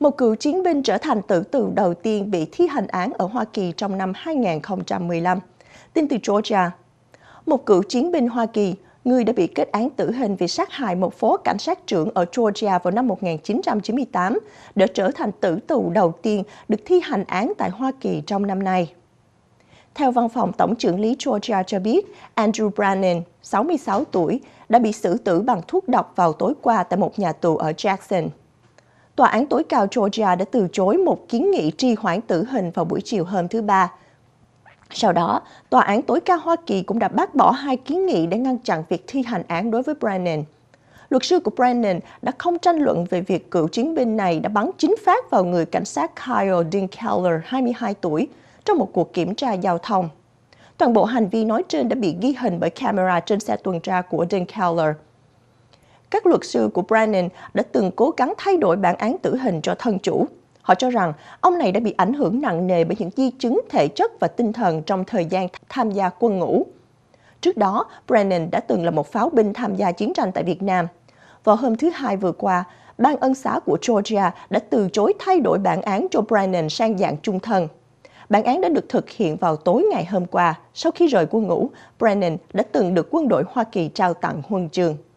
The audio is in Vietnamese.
một cựu chiến binh trở thành tử tù đầu tiên bị thi hành án ở Hoa Kỳ trong năm 2015. Tin từ Georgia, một cựu chiến binh Hoa Kỳ, người đã bị kết án tử hình vì sát hại một phó cảnh sát trưởng ở Georgia vào năm 1998, đã trở thành tử tù đầu tiên được thi hành án tại Hoa Kỳ trong năm nay. Theo văn phòng Tổng trưởng lý Georgia cho biết, Andrew Brannan, 66 tuổi, đã bị xử tử bằng thuốc độc vào tối qua tại một nhà tù ở Jackson. Tòa án tối cao Georgia đã từ chối một kiến nghị trì hoãn tử hình vào buổi chiều hôm thứ Ba. Sau đó, Tòa án tối cao Hoa Kỳ cũng đã bác bỏ hai kiến nghị để ngăn chặn việc thi hành án đối với Brennan. Luật sư của Brennan đã không tranh luận về việc cựu chiến binh này đã bắn chính phát vào người cảnh sát Kyle Dinkeller, 22 tuổi, trong một cuộc kiểm tra giao thông. Toàn bộ hành vi nói trên đã bị ghi hình bởi camera trên xe tuần tra của Dinkeller. Keller các luật sư của Brennan đã từng cố gắng thay đổi bản án tử hình cho thân chủ. Họ cho rằng ông này đã bị ảnh hưởng nặng nề bởi những di chứng thể chất và tinh thần trong thời gian tham gia quân ngũ. Trước đó, Brennan đã từng là một pháo binh tham gia chiến tranh tại Việt Nam. Vào hôm thứ Hai vừa qua, Ban ân xá của Georgia đã từ chối thay đổi bản án cho Brennan sang dạng trung thân. Bản án đã được thực hiện vào tối ngày hôm qua, sau khi rời quân ngũ, Brennan đã từng được quân đội Hoa Kỳ trao tặng huân chương.